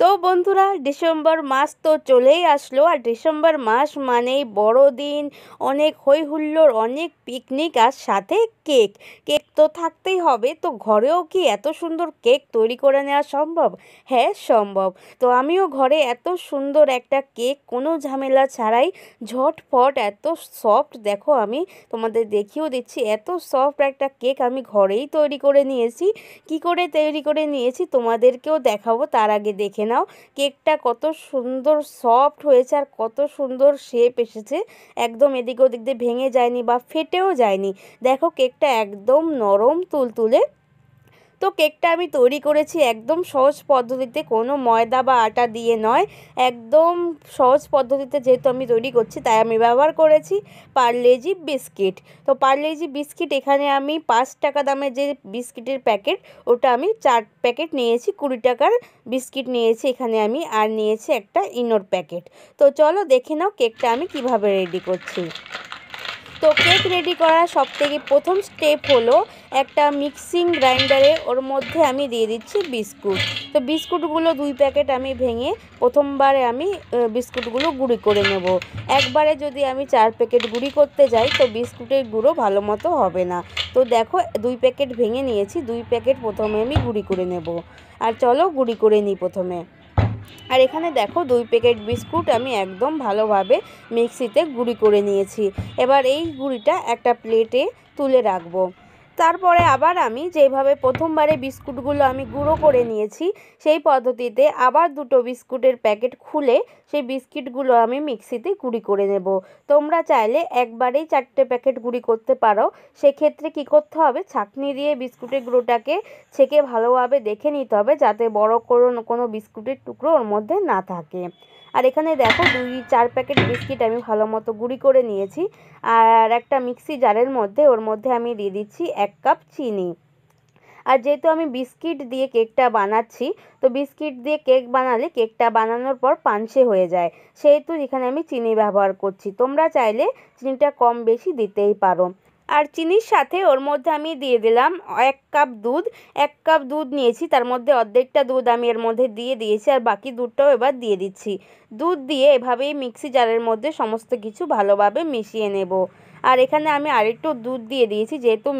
তো বন্ধুরা ডিসেম্বর মাস তো চলেই আসলো আর ডিসেম্বর মাস মানেই বড়দিন অনেক হৈ অনেক পিকনিক আর সাথে কেক কেক তো থাকতেই হবে তো ঘরেও কি এত সুন্দর কেক তৈরি করে নেওয়া সম্ভব হ্যাঁ সম্ভব তো আমিও ঘরে এত সুন্দর একটা কেক কোনো ঝামেলা ছাড়াই ঝটফট এত সফট দেখো আমি তোমাদের দেখিয়েও দিচ্ছি এত সফট একটা কেক আমি ঘরেই তৈরি করে নিয়েছি কি করে তৈরি করে নিয়েছি তোমাদেরকেও দেখাবো তার আগে দেখে নাও কেকটা কত সুন্দর সফট হয়েছে আর কত সুন্দর শেপ এসেছে একদম এদিক ওদিক দিয়ে ভেঙে যায়নি বা ফেটেও যায়নি দেখো কেকটা একদম নরম তুলতুলে তো কেকটা আমি তৈরি করেছি একদম সহজ পদ্ধতিতে কোনো ময়দা বা আটা দিয়ে নয় একদম সহজ পদ্ধতিতে যেহেতু আমি তৈরি করছি তাই আমি ব্যবহার করেছি পার্লেজি বিস্কিট তো পার্লেজি বিস্কিট এখানে আমি পাঁচ টাকা দামের যে বিস্কিটের প্যাকেট ওটা আমি চার প্যাকেট নিয়েছি কুড়ি টাকার বিস্কিট নিয়েছি এখানে আমি আর নিয়েছি একটা ইনোর প্যাকেট তো চলো দেখে নাও কেকটা আমি কিভাবে রেডি করছি তো কেক রেডি করার সব থেকে প্রথম স্টেপ হলো একটা মিক্সিং গ্রাইন্ডারে ওর মধ্যে আমি দিয়ে দিচ্ছি বিস্কুট তো বিস্কুটগুলো দুই প্যাকেট আমি ভেঙে প্রথমবারে আমি বিস্কুটগুলো গুঁড়ি করে নেব একবারে যদি আমি চার প্যাকেট গুঁড়ি করতে যাই তো বিস্কুটের গুঁড়ো ভালো মতো হবে না তো দেখো দুই প্যাকেট ভেঙে নিয়েছি দুই প্যাকেট প্রথমে আমি গুঁড়ি করে নেব আর চলো গুঁড়ি করে নিই প্রথমে আর এখানে দেখো দুই প্যাকেট বিস্কুট আমি একদম ভালোভাবে মিক্সিতে গুঁড়ি করে নিয়েছি এবার এই গুঁড়িটা একটা প্লেটে তুলে রাখবো তারপরে আবার আমি যেভাবে প্রথমবারে বিস্কুটগুলো আমি গুঁড়ো করে নিয়েছি সেই পদ্ধতিতে আবার দুটো বিস্কুটের প্যাকেট খুলে সেই বিস্কিটগুলো আমি মিক্সিতে গুঁড়ি করে নেব তোমরা চাইলে একবারেই চারটে প্যাকেট গুঁড়ি করতে পারো সেক্ষেত্রে কি করতে হবে ছাঁকনি দিয়ে বিস্কুটের গুঁড়োটাকে ছেঁকে ভালোভাবে দেখে নিতে হবে যাতে বড় কোনো কোনো বিস্কুটের টুকরো ওর মধ্যে না থাকে আর এখানে দেখো দুই চার প্যাকেট বিস্কিট আমি ভালো মতো গুঁড়ি করে নিয়েছি আর একটা মিক্সি জারের মধ্যে ওর মধ্যে আমি দিয়ে দিচ্ছি এক কাপ চিনি আর যেহেতু আমি বিস্কিট দিয়ে কেকটা বানাচ্ছি তো বিস্কিট দিয়ে কেক বানালে কেকটা বানানোর পর পানসে হয়ে যায় সেহেতু এখানে আমি চিনি ব্যবহার করছি তোমরা চাইলে চিনিটা কম বেশি দিতেই পারো আর চিনির সাথে ওর মধ্যে আমি দিয়ে দিলাম এক কাপ দুধ এক কাপ দুধ নিয়েছি তার মধ্যে অর্ধেকটা দুধ আমি এর মধ্যে দিয়ে দিয়েছি আর বাকি দুধটাও এবার দিয়ে দিচ্ছি দুধ দিয়ে এভাবেই মিক্সি জারের মধ্যে সমস্ত কিছু ভালোভাবে মিশিয়ে নেব আর এখানে আমি আরেকটু দুধ দিয়ে দিয়েছি যেহেতু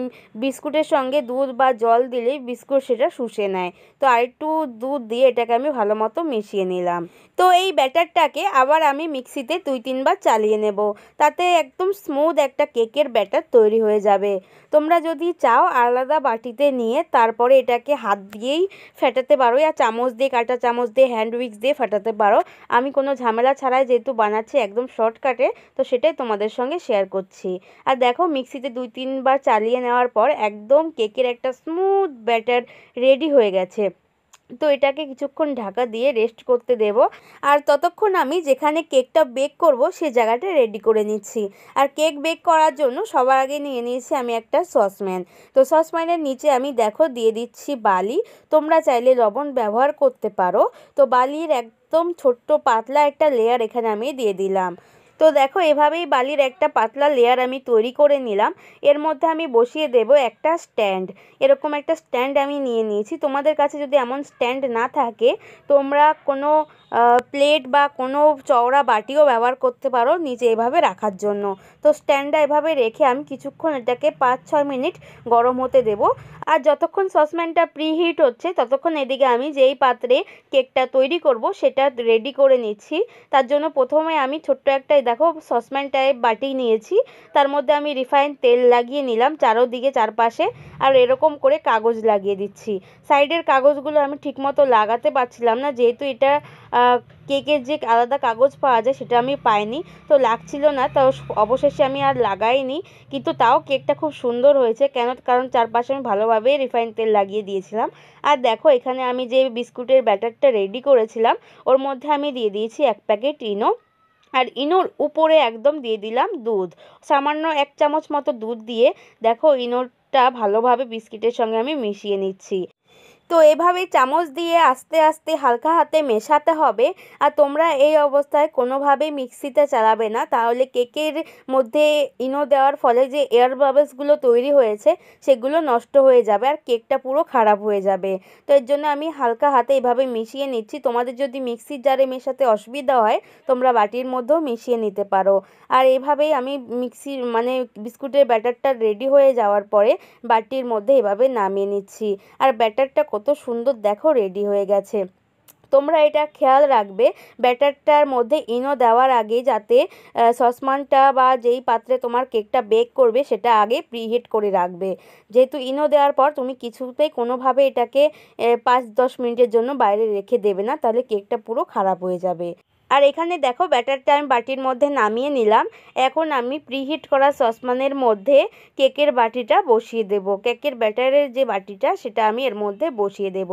বিস্কুটের সঙ্গে দুধ বা জল দিলে বিস্কুট সেটা শুষে নেয় তো আরেকটু দুধ দিয়ে এটাকে আমি ভালো মতো মিশিয়ে নিলাম তো এই ব্যাটারটাকে আবার আমি মিক্সিতে দুই তিনবার চালিয়ে নেব তাতে একদম স্মুথ একটা কেকের ব্যাটার তৈরি হয়ে যাবে তোমরা যদি চাও আলাদা বাটিতে নিয়ে তারপরে এটাকে হাত দিয়েই ফেটাতে পারো আর চামচ দিয়ে কাটা চামচ দিয়ে হ্যান্ড উইক্স দিয়ে ফেটাতে পারো আমি কোনো ঝামেলা ছাড়াই যেহেতু বানাচ্ছি একদম শর্টকাটে তো সেটাই তোমাদের সঙ্গে শেয়ার করছি আর দেখো মিক্সিতে দুই তিনবার চালিয়ে নেওয়ার পর একদম কেকের একটা স্মুথ ব্যাটার রেডি হয়ে গেছে তো এটাকে কিছুক্ষণ ঢাকা দিয়ে রেস্ট করতে দেব আর ততক্ষণ আমি যেখানে কেকটা বেক করব সে জায়গাটা রেডি করে নিচ্ছি আর কেক বেক করার জন্য সবার আগে নিয়ে নিয়েছি আমি একটা সসম্যান তো সসম্যানের নিচে আমি দেখো দিয়ে দিচ্ছি বালি তোমরা চাইলে লবণ ব্যবহার করতে পারো তো বালির একদম ছোট্ট পাতলা একটা লেয়ার এখানে আমি দিয়ে দিলাম তো দেখো এভাবেই বালির একটা পাতলা লেয়ার আমি তৈরি করে নিলাম এর মধ্যে আমি বসিয়ে দেব একটা স্ট্যান্ড এরকম একটা স্ট্যান্ড আমি নিয়ে নিয়েছি তোমাদের কাছে যদি এমন স্ট্যান্ড না থাকে তোমরা কোনো প্লেট বা কোনো চওড়া বাটিও ব্যবহার করতে পারো নিচে এভাবে রাখার জন্য তো স্ট্যান্ডটা এভাবে রেখে আমি কিছুক্ষণ এটাকে পাঁচ ছয় মিনিট গরম হতে দেব আর যতক্ষণ প্রি প্রিহিট হচ্ছে ততক্ষণ এদিকে আমি যেই পাত্রে কেকটা তৈরি করব সেটা রেডি করে নিচ্ছি তার জন্য প্রথমে আমি ছোট্ট একটা দেখো সসপ্যান টাইপ বাটি নিয়েছি তার মধ্যে আমি রিফাইন তেল লাগিয়ে নিলাম চারোদিকে চারপাশে আর এরকম করে কাগজ লাগিয়ে দিচ্ছি সাইডের কাগজগুলো আমি ঠিকমতো লাগাতে পারছিলাম না যেহেতু এটা কেকের যে আলাদা কাগজ পাওয়া যায় সেটা আমি পাইনি তো লাগছিল না তাও অবশেষে আমি আর লাগাইনি কিন্তু তাও কেকটা খুব সুন্দর হয়েছে কেন কারণ চারপাশে আমি ভালোভাবে রিফাইন তেল লাগিয়ে দিয়েছিলাম আর দেখো এখানে আমি যে বিস্কুটের ব্যাটারটা রেডি করেছিলাম ওর মধ্যে আমি দিয়ে দিয়েছি এক প্যাকেট ইনো আর ইনোর উপরে একদম দিয়ে দিলাম দুধ সামান্য এক চামচ মতো দুধ দিয়ে দেখো ইনোরটা ভালোভাবে বিস্কিটের সঙ্গে আমি মিশিয়ে নিচ্ছি তো এভাবে চামচ দিয়ে আস্তে আস্তে হালকা হাতে মেশাতে হবে আর তোমরা এই অবস্থায় কোনোভাবেই মিক্সিতে চালাবে না তাহলে কেকের মধ্যে ইনো দেওয়ার ফলে যে এয়ার বাবলসগুলো তৈরি হয়েছে সেগুলো নষ্ট হয়ে যাবে আর কেকটা পুরো খারাপ হয়ে যাবে তো এর জন্য আমি হালকা হাতে এভাবে মিশিয়ে নিচ্ছি তোমাদের যদি মিক্সির জারে মেশাতে অসুবিধা হয় তোমরা বাটির মধ্যেও মিশিয়ে নিতে পারো আর এভাবেই আমি মিক্সির মানে বিস্কুটের ব্যাটারটা রেডি হয়ে যাওয়ার পরে বাটির মধ্যে এভাবে নামিয়ে নিচ্ছি আর ব্যাটারটা কত সুন্দর দেখো রেডি হয়ে গেছে তোমরা এটা খেয়াল রাখবে ব্যাটারটার মধ্যে ইনো দেওয়ার আগে যাতে সসমানটা বা যেই পাত্রে তোমার কেকটা বেক করবে সেটা আগে প্রিহিট করে রাখবে যেহেতু ইনো দেওয়ার পর তুমি কিছুতেই কোনোভাবে এটাকে পাঁচ দশ মিনিটের জন্য বাইরে রেখে দেবে না তাহলে কেকটা পুরো খারাপ হয়ে যাবে আর এখানে দেখো ব্যাটারটা আমি বাটির মধ্যে নামিয়ে নিলাম এখন আমি প্রিহিট করা সসমানের মধ্যে কেকের বাটিটা বসিয়ে দেব কেকের ব্যাটারের যে বাটিটা সেটা আমি এর মধ্যে বসিয়ে দেব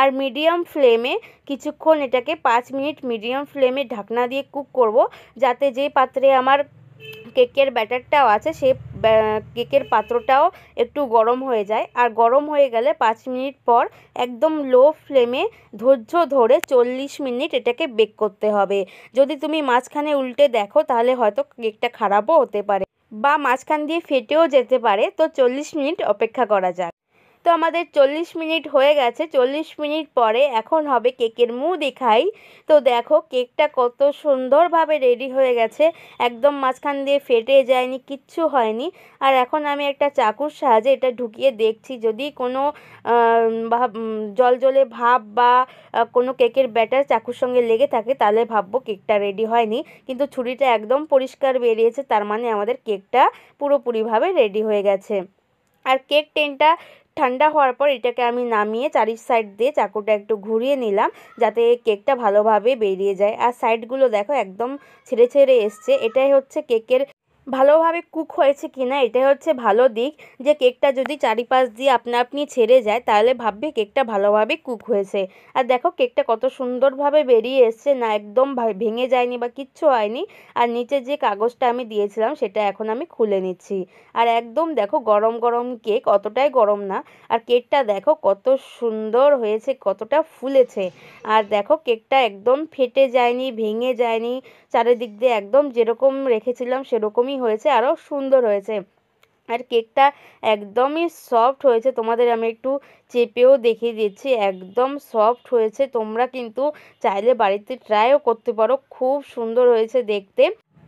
আর মিডিয়াম ফ্লেমে কিছুক্ষণ এটাকে পাঁচ মিনিট মিডিয়াম ফ্লেমে ঢাকনা দিয়ে কুক করব যাতে যে পাত্রে আমার কেকের ব্যাটারটাও আছে সেই কেকের পাত্রটাও একটু গরম হয়ে যায় আর গরম হয়ে গেলে পাঁচ মিনিট পর একদম লো ফ্লেমে ধৈর্য ধরে চল্লিশ মিনিট এটাকে বেক করতে হবে যদি তুমি মাঝখানে উল্টে দেখো তাহলে হয়তো কেকটা খারাপও হতে পারে বা মাঝখান দিয়ে ফেটেও যেতে পারে তো চল্লিশ মিনিট অপেক্ষা করা যাক তো আমাদের চল্লিশ মিনিট হয়ে গেছে চল্লিশ মিনিট পরে এখন হবে কেকের মু দেখাই তো দেখো কেকটা কত সুন্দরভাবে রেডি হয়ে গেছে একদম মাঝখান দিয়ে ফেটে যায়নি কিচ্ছু হয়নি আর এখন আমি একটা চাকুর সাহায্যে এটা ঢুকিয়ে দেখছি যদি কোনো জল জলে ভাব বা কোনো কেকের ব্যাটার চাকুর সঙ্গে লেগে থাকে তাহলে ভাববো কেকটা রেডি হয়নি কিন্তু ছুরিটা একদম পরিষ্কার বেরিয়েছে তার মানে আমাদের কেকটা পুরোপুরিভাবে রেডি হয়ে গেছে আর কেক টেনটা ঠান্ডা হওয়ার পর এটাকে আমি নামিয়ে চারির সাইড দিয়ে চাকুটা একটু ঘুরিয়ে নিলাম যাতে কেকটা ভালোভাবে বেরিয়ে যায় আর সাইডগুলো দেখো একদম ছেড়ে ছেড়ে এসছে এটাই হচ্ছে কেকের ভালোভাবে কুক হয়েছে কিনা এটাই হচ্ছে ভালো দিক যে কেকটা যদি চারিপাশ দিয়ে আপনা আপনি ছেড়ে যায় তাহলে ভাববে কেকটা ভালোভাবে কুক হয়েছে আর দেখো কেকটা কত সুন্দরভাবে বেরিয়ে এসছে না একদম ভেঙে যায়নি বা কিচ্ছু হয়নি আর নিচে যে কাগজটা আমি দিয়েছিলাম সেটা এখন আমি খুলে নিচ্ছি আর একদম দেখো গরম গরম কেক অতটাই গরম না আর কেকটা দেখো কত সুন্দর হয়েছে কতটা ফুলেছে আর দেখো কেকটা একদম ফেটে যায়নি ভেঙে যায়নি চারিদিক দিয়ে একদম যেরকম রেখেছিলাম সেরকমই হয়েছে আরও সুন্দর হয়েছে আর কেকটা একদমই সফট হয়েছে তোমাদের আমি একটু চেপেও দেখিয়ে দিচ্ছি একদম সফট হয়েছে তোমরা কিন্তু চাইলে বাড়িতে ট্রাইও করতে পারো খুব সুন্দর হয়েছে দেখতে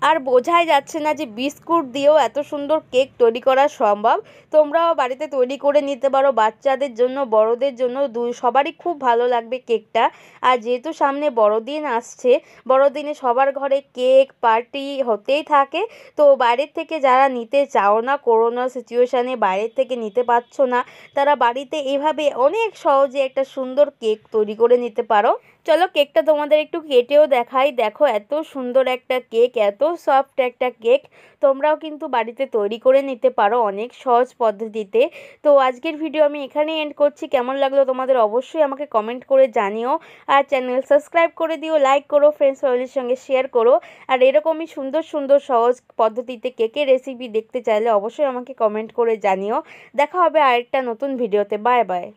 আর বোঝাই যাচ্ছে না যে বিস্কুট দিয়েও এত সুন্দর কেক তৈরি করা সম্ভব তোমরাও বাড়িতে তৈরি করে নিতে পারো বাচ্চাদের জন্য বড়দের জন্য দুই সবারই খুব ভালো লাগবে কেকটা আর যেহেতু সামনে বড়দিন আসছে বড়দিনে সবার ঘরে কেক পার্টি হতেই থাকে তো বাইরের থেকে যারা নিতে চাও না করোনা সিচুয়েশানে বাইরের থেকে নিতে পারছো না তারা বাড়িতে এভাবে অনেক সহজে একটা সুন্দর কেক তৈরি করে নিতে পারো চলো কেকটা তোমাদের একটু কেটেও দেখাই দেখো এত সুন্দর একটা কেক এত সফট একটা কেক তোমরাও কিন্তু বাড়িতে তৈরি করে নিতে পারো অনেক সহজ পদ্ধতিতে তো আজকের ভিডিও আমি এখানে এন্ড করছি কেমন লাগলো তোমাদের অবশ্যই আমাকে কমেন্ট করে জানিও আর চ্যানেল সাবস্ক্রাইব করে দিও লাইক করো ফ্রেন্ডস ফ্যামিলির সঙ্গে শেয়ার করো আর এরকমই সুন্দর সুন্দর সহজ পদ্ধতিতে কেকের রেসিপি দেখতে চাইলে অবশ্যই আমাকে কমেন্ট করে জানিও দেখা হবে আরেকটা নতুন ভিডিওতে বাই বাই